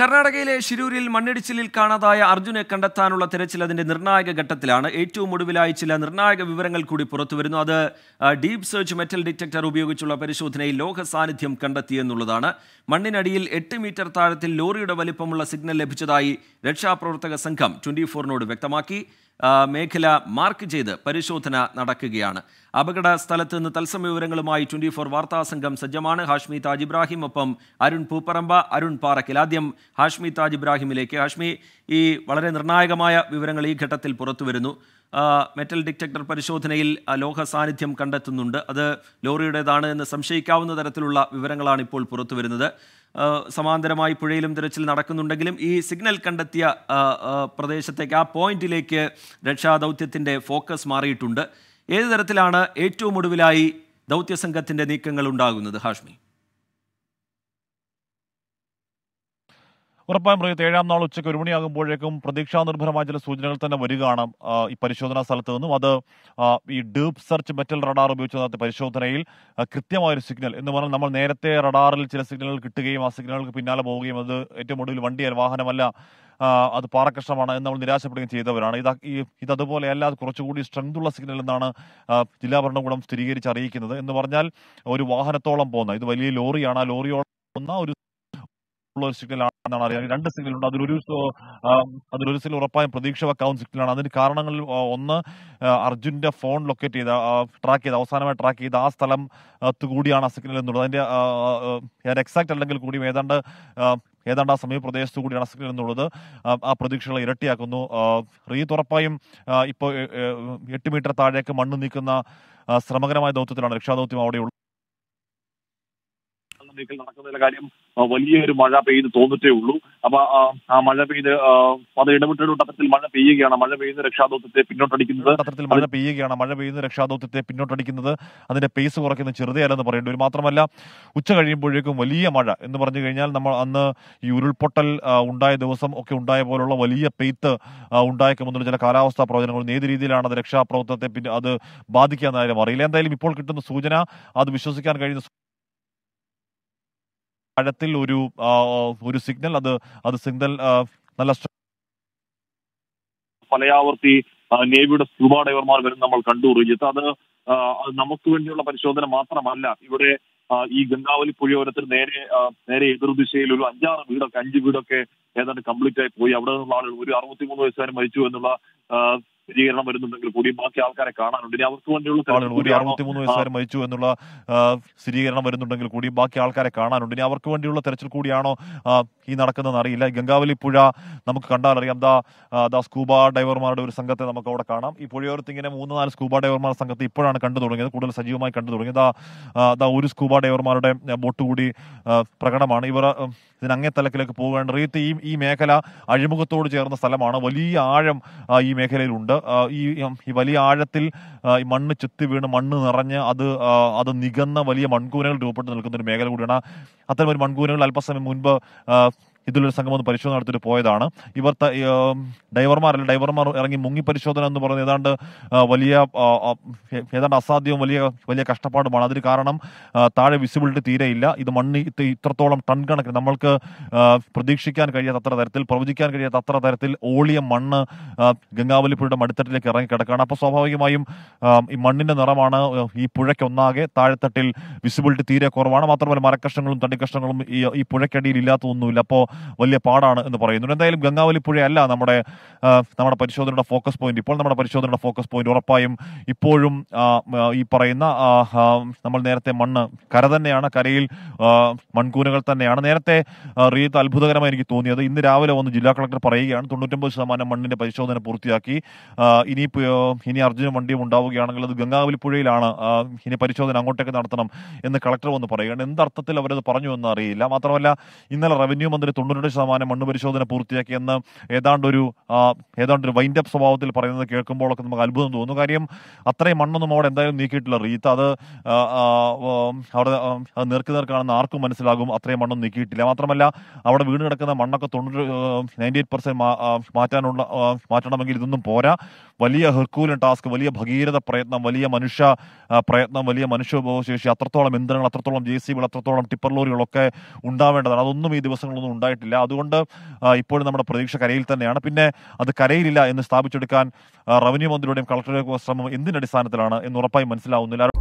കർണാടകയിലെ ശിരൂരിൽ മണ്ണിടിച്ചിലിൽ കാണാതായ അർജുനെ കണ്ടെത്താനുള്ള തിരച്ചിൽ അതിന്റെ നിർണായക ഘട്ടത്തിലാണ് ഏറ്റവും ഒടുവിലായി ചില നിർണായക വിവരങ്ങൾ കൂടി പുറത്തുവരുന്നു അത് ഡീപ് സെർച്ച് മെറ്റൽ ഡിറ്റക്ടർ ഉപയോഗിച്ചുള്ള പരിശോധനയിൽ ലോഹ സാന്നിധ്യം കണ്ടെത്തിയെന്നുള്ളതാണ് മണ്ണിനടിയിൽ എട്ട് മീറ്റർ താഴത്തിൽ ലോറിയുടെ വലിപ്പമുള്ള സിഗ്നൽ ലഭിച്ചതായി രക്ഷാപ്രവർത്തക സംഘം ട്വന്റി ഫോറിനോട് വ്യക്തമാക്കി മേഖല മാർക്ക് ചെയ്ത് പരിശോധന നടക്കുകയാണ് അപകട സ്ഥലത്ത് നിന്ന് തത്സമ വിവരങ്ങളുമായി ട്വൻറ്റി ഫോർ വാർത്താ സംഘം സജ്ജമാണ് ഹാഷ്മി താജ് ഇബ്രാഹിം ഒപ്പം അരുൺ പൂപ്പറമ്പ അരുൺ പാറക്കിൽ ആദ്യം ഹാഷ്മി താജ് ഇബ്രാഹിമിലേക്ക് ഹാഷ്മി ഈ വളരെ നിർണായകമായ വിവരങ്ങൾ ഈ ഘട്ടത്തിൽ പുറത്തു വരുന്നു മെറ്റൽ ഡിറ്റക്ടർ പരിശോധനയിൽ ലോഹ സാന്നിധ്യം കണ്ടെത്തുന്നുണ്ട് അത് ലോറിയുടേതാണ് എന്ന് സംശയിക്കാവുന്ന തരത്തിലുള്ള വിവരങ്ങളാണ് ഇപ്പോൾ പുറത്തു വരുന്നത് സമാന്തരമായി പുഴയിലും തിരച്ചിൽ നടക്കുന്നുണ്ടെങ്കിലും ഈ സിഗ്നൽ കണ്ടെത്തിയ പ്രദേശത്തേക്ക് ആ പോയിന്റിലേക്ക് രക്ഷാദൗത്യത്തിൻ്റെ ഫോക്കസ് മാറിയിട്ടുണ്ട് ഏത് തരത്തിലാണ് ഏറ്റവും ഒടുവിലായി ദൗത്യസംഘത്തിൻ്റെ നീക്കങ്ങൾ ഉണ്ടാകുന്നത് ഹാഷ്മി ഉറപ്പായും പ്രകൃതി ഏഴാം നാൾ ഉച്ചയ്ക്ക് ഒരു മണിയാകുമ്പോഴേക്കും പ്രതീക്ഷാനിർഭരമായ ചില സൂചനകൾ തന്നെ വരികയാണ് ഈ പരിശോധനാ സ്ഥലത്ത് നിന്നും അത് ഈ ഡീപ് സെർച്ച് മെറ്റൽ റഡാർ ഉപയോഗിച്ച് നടത്തിയ പരിശോധനയിൽ കൃത്യമായൊരു സിഗ്നൽ എന്ന് പറഞ്ഞാൽ നമ്മൾ നേരത്തെ റഡാറിൽ ചില സിഗ്നലുകൾ കിട്ടുകയും ആ സിഗ്നലുകൾക്ക് പിന്നാലെ പോവുകയും അത് ഏറ്റവും ഒടുവിൽ വണ്ടിയല്ല വാഹനമല്ല അത് പാറക്കഷ്ണമാണ് എന്ന് നമ്മൾ നിരാശപ്പെടുകയും ചെയ്തവരാണ് ഇത് ഇത് അതുപോലെയല്ല അല്ല കുറച്ചുകൂടി സ്ട്രെങ്ത് ഉള്ള സിഗ്നൽ എന്നാണ് ജില്ലാ ഭരണകൂടം സ്ഥിരീകരിച്ച് അറിയിക്കുന്നത് എന്ന് പറഞ്ഞാൽ ഒരു വാഹനത്തോളം പോകുന്ന ഇത് വലിയ ലോറിയാണ് ആ ലോറിയോളം പോകുന്ന ഒരു സിഗ്നലാണ് എന്നാണ് അറിയാം രണ്ട് സിഗ്നലുണ്ട് അതിലൊരു അതിലൊരു സിഗ്നൽ ഉറപ്പായും പ്രതീക്ഷ വെക്കാവുന്ന സിഗ്നലാണ് അതിന് കാരണങ്ങൾ ഒന്ന് അർജുന്റെ ഫോൺ ലൊക്കേറ്റ് ചെയ്ത ട്രാക്ക് ചെയ്ത അവസാനമായി ട്രാക്ക് ചെയ്ത ആ സ്ഥലം കൂടിയാണ് ആ സിഗ്നൽ എന്നുള്ളത് അതിന്റെ എക്സാക്ട് അല്ലെങ്കിൽ കൂടിയും ഏതാണ്ട് ഏതാണ്ട് ആ സമീപപ്രദേശത്തു കൂടിയാണ് സിഗ്നൽ എന്നുള്ളത് ആ പ്രതീക്ഷകളെ ഇരട്ടിയാക്കുന്നു റീത്ത് ഉറപ്പായും ഇപ്പോൾ എട്ട് മീറ്റർ താഴേക്ക് മണ്ണ് നീക്കുന്ന ശ്രമകരമായ ദൗത്യത്തിലാണ് രക്ഷാദൗത്യം അവിടെയുള്ളത് നീക്കൽ നടക്കുന്നതിലെ കാര്യം വലിയൊരു മഴ പെയ്ത് തോന്നിട്ടേ ഉള്ളൂ അപ്പൊ ആ മഴ പെയ്ത് അത് ഇടപെട്ടൊരു മഴ പെയ്യുകയാണ് മഴ പെയ്യുന്ന രക്ഷാദൗത്യത്തെ പിന്നോട്ടടിക്കുന്നത് തട്ടത്തിൽ മഴ പെയ്യുകയാണ് മഴ പെയ്യുന്ന രക്ഷാദൗത്യത്തെ പിന്നോട്ടടിക്കുന്നത് അതിന്റെ പേസ് കുറയ്ക്കുന്ന ചെറുതയല്ലെന്ന് പറയേണ്ടി വരും മാത്രമല്ല ഉച്ച കഴിയുമ്പോഴേക്കും വലിയ മഴ എന്ന് പറഞ്ഞു കഴിഞ്ഞാൽ നമ്മൾ അന്ന് ഈ ഉരുൾപൊട്ടൽ ഉണ്ടായ ദിവസം ഒക്കെ ഉണ്ടായ പോലുള്ള വലിയ പെയ്ത്ത് ഉണ്ടായേക്കുമെന്നുള്ള ചില കാലാവസ്ഥാ പ്രവചനങ്ങളും ഏത് രീതിയിലാണ് അത് രക്ഷാപ്രവർത്തനത്തെ പിന്നെ അത് ബാധിക്കാൻ കാര്യം അറിയില്ല എന്തായാലും ഇപ്പോൾ കിട്ടുന്ന സൂചന അത് വിശ്വസിക്കാൻ കഴിയുന്ന ആഴത്തിൽ ഒരു ഒരു സിഗ്നൽ അത് അത് സിഗ്നൽ നല്ല പലയാവർത്തി നേവിയുടെ സ്കൂബ ഡൈവർമാർ വരും നമ്മൾ കണ്ടു റിജിത്ത് അത് നമുക്ക് വേണ്ടിയുള്ള പരിശോധന മാത്രമല്ല ഇവിടെ ഈ ഗംഗാവലി പുഴയോരത്തിൽ നേരെ നേരെ എതിർദിശയിൽ ഒരു അഞ്ചാറ് വീടൊക്കെ അഞ്ച് വീടൊക്കെ ഏതാണ്ട് കംപ്ലീറ്റ് ആയി പോയി അവിടെ നിന്നുള്ള ആളുകൾ ഒരു അറുപത്തിമൂന്ന് വയസ്സുകാരൻ മരിച്ചു എന്നുള്ള സ്ഥിരീകരണം വരുന്നുണ്ടെങ്കിൽ കൂടി ബാക്കി ആൾക്കാരെ കാണാനുണ്ട് ഇനി അവർക്ക് വേണ്ടിയുള്ള ഒരു അറുപത്തിമൂന്ന് വയസ്സുകാരൻ മരിച്ചു എന്നുള്ള സ്ഥിരീകരണം വരുന്നുണ്ടെങ്കിൽ കൂടി ബാക്കി ആൾക്കാരെ കാണാനുണ്ട് ഇനി അവർക്ക് വേണ്ടിയുള്ള തെരച്ചിൽ കൂടിയാണോ ഈ നടക്കുന്നതെന്ന് അറിയില്ല ഗംഗാവലി പുഴ നമുക്ക് കണ്ടാൽ അറിയാം ദാ ദാ സ്കൂബ ഡൈവർമാരുടെ ഒരു സംഘത്തെ നമുക്ക് അവിടെ കാണാം ഈ പുഴയോരത്ത് ഇങ്ങനെ മൂന്ന് നാല് സ്കൂബ ഡൈവർമാർ സംഘത്തെ ഇപ്പോഴാണ് കണ്ടു തുടങ്ങിയത് കൂടുതൽ സജീവമായി കണ്ടു തുടങ്ങിയത് ദാ ഒരു സ്കൂബ ഡൈവർമാരുടെ ബോട്ട് കൂടി പ്രകടമാണ് ഇവർ ഇതിനങ്ങേ തലക്കിലേക്ക് പോവുകയാണ് റീത്ത് ഈ ഈ മേഖല അഴിമുഖത്തോട് ചേർന്ന സ്ഥലമാണ് വലിയ ആഴം ഈ മേഖലയിലുണ്ട് ഈ ഈ വലിയ ആഴത്തിൽ ഈ മണ്ണ് ചെത്തി വീണ് മണ്ണ് നിറഞ്ഞ് അത് അത് നികന്ന വലിയ മൺകൂനകൾ രൂപപ്പെട്ട് നിൽക്കുന്ന ഒരു മേഖല കൂടിയാണ് അത്തരം ഒരു മൺകൂനകൾ അല്പസമയം മുൻപ് ഇതിലൊരു സംഘം ഒന്ന് പരിശോധന നടത്തിയിട്ട് പോയതാണ് ഇവർ ഡൈവർമാർ അല്ല ഡൈവർമാർ ഇറങ്ങി മുങ്ങി പരിശോധന എന്ന് പറയുന്നത് ഏതാണ്ട് വലിയ ഏതാണ്ട് അസാധ്യവും വലിയ വലിയ കഷ്ടപ്പാടുമാണ് അതിന് കാരണം താഴെ വിസിബിലിറ്റി തീരെയില്ല ഇത് മണ്ണ് ഇത്രത്തോളം ടൺ കണക്കിന് നമ്മൾക്ക് പ്രതീക്ഷിക്കാൻ കഴിയാത്ത തരത്തിൽ പ്രവചിക്കാൻ കഴിയാത്ത തരത്തിൽ ഓളിയ മണ്ണ് ഗംഗാവലിപ്പുഴയുടെ മടിത്തട്ടിലേക്ക് ഇറങ്ങി കിടക്കുകയാണ് അപ്പോൾ സ്വാഭാവികമായും ഈ മണ്ണിന്റെ നിറമാണ് ഈ പുഴയ്ക്കൊന്നാകെ താഴെത്തട്ടിൽ വിസിബിലിറ്റി തീരെ കുറവാണ് മാത്രമല്ല മരക്കഷ്ണങ്ങളും തടിക്കഷ്ണങ്ങളും ഈ പുഴയ്ക്കടിയിൽ ഇല്ലാത്തതൊന്നുമില്ല അപ്പോൾ വലിയ പാടാണ് എന്ന് പറയുന്നു എന്തായാലും ഗംഗാവലി പുഴയല്ല നമ്മുടെ നമ്മുടെ പരിശോധനയുടെ ഫോക്കസ് പോയിന്റ് ഇപ്പോൾ നമ്മുടെ പരിശോധനയുടെ ഫോക്കസ് പോയിന്റ് ഉറപ്പായും ഇപ്പോഴും ഈ പറയുന്ന നമ്മൾ നേരത്തെ മണ്ണ് കര തന്നെയാണ് കരയിൽ മൺകൂനകൾ തന്നെയാണ് നേരത്തെ റീത്ത് അത്ഭുതകരമായി എനിക്ക് തോന്നിയത് ഇന്ന് രാവിലെ വന്ന് ജില്ലാ കളക്ടർ പറയുകയാണ് തൊണ്ണൂറ്റൊമ്പത് ശതമാനം മണ്ണിന്റെ പരിശോധന പൂർത്തിയാക്കി ഇനി ഇനി അർജുന വണ്ടിയും ഉണ്ടാവുകയാണെങ്കിൽ അത് ഗംഗാവലി പുഴയിലാണ് ഇനി പരിശോധന അങ്ങോട്ടേക്ക് നടത്തണം എന്ന് കളക്ടർ വന്ന് പറയുകയാണ് എന്തർത്ഥത്തിൽ അവരത് പറഞ്ഞു എന്ന് അറിയില്ല മാത്രമല്ല ഇന്നലെ റവന്യൂ മന്ത്രി തൊണ്ണൂറ് ശതമാനം മണ്ണ് പരിശോധന പൂർത്തിയാക്കിയെന്ന് ഏതാണ്ട് ഒരു ഏതാണ്ട് ഒരു വൈൻഡപ്പ് സ്വഭാവത്തിൽ പറയുന്നത് കേൾക്കുമ്പോഴൊക്കെ നമുക്ക് അത്ഭുതം തോന്നുന്നു കാര്യം അത്രയും മണ്ണൊന്നും അവിടെ എന്തായാലും നീക്കിയിട്ടില്ല റീത്ത് അത് അവിടെ അത് നേർക്ക് നേർക്കാണെന്ന് ആർക്കും മനസ്സിലാകും അത്രയും മണ്ണൊന്നും നീക്കിയിട്ടില്ല മാത്രമല്ല അവിടെ വീണ് കിടക്കുന്ന മണ്ണൊക്കെ തൊണ്ണൂറ് നയൻറ്റി എയ്റ്റ് പെർസെൻറ്റ് മാറ്റാനുള്ള മാറ്റണമെങ്കിൽ ഇതൊന്നും പോരാ വലിയ ഹെർക്കൂലൻ ടാസ്ക് വലിയ ഭഗീരഥ പ്രയത്നം വലിയ മനുഷ്യ പ്രയത്നം വലിയ മനുഷ്യശേഷി അത്രത്തോളം യന്ത്രങ്ങൾ അത്രത്തോളം ജെ സി ബി അത്രത്തോളം ടിപ്പർ ലോറികളൊക്കെ ഉണ്ടാവേണ്ടതാണ് അതൊന്നും ഈ ദിവസങ്ങളൊന്നും ഉണ്ടായിട്ടില്ല ഉണ്ടായിട്ടില്ല അതുകൊണ്ട് ഇപ്പോഴും നമ്മുടെ പ്രതീക്ഷ കരയിൽ തന്നെയാണ് പിന്നെ അത് കരയിലില്ല എന്ന് സ്ഥാപിച്ചെടുക്കാൻ റവന്യൂ മന്ത്രിയുടെയും കളക്ടറുടെയും ശ്രമം എന്തിനടിസ്ഥാനത്തിലാണ് എന്ന് ഉറപ്പായി മനസ്സിലാവുന്നില്ല